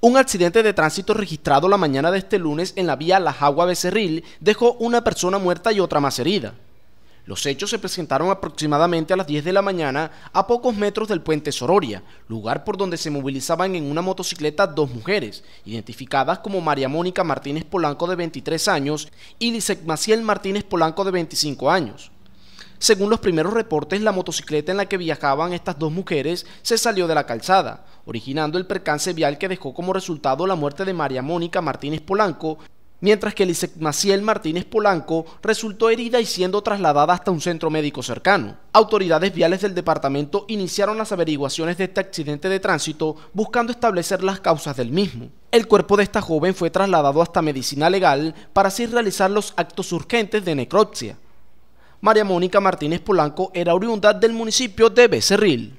Un accidente de tránsito registrado la mañana de este lunes en la vía La Jagua-Becerril dejó una persona muerta y otra más herida. Los hechos se presentaron aproximadamente a las 10 de la mañana a pocos metros del puente Sororia, lugar por donde se movilizaban en una motocicleta dos mujeres, identificadas como María Mónica Martínez Polanco de 23 años y Lisek Maciel Martínez Polanco de 25 años. Según los primeros reportes, la motocicleta en la que viajaban estas dos mujeres se salió de la calzada, originando el percance vial que dejó como resultado la muerte de María Mónica Martínez Polanco, mientras que Elise Maciel Martínez Polanco resultó herida y siendo trasladada hasta un centro médico cercano. Autoridades viales del departamento iniciaron las averiguaciones de este accidente de tránsito buscando establecer las causas del mismo. El cuerpo de esta joven fue trasladado hasta medicina legal para así realizar los actos urgentes de necropsia. María Mónica Martínez Polanco era oriunda del municipio de Becerril.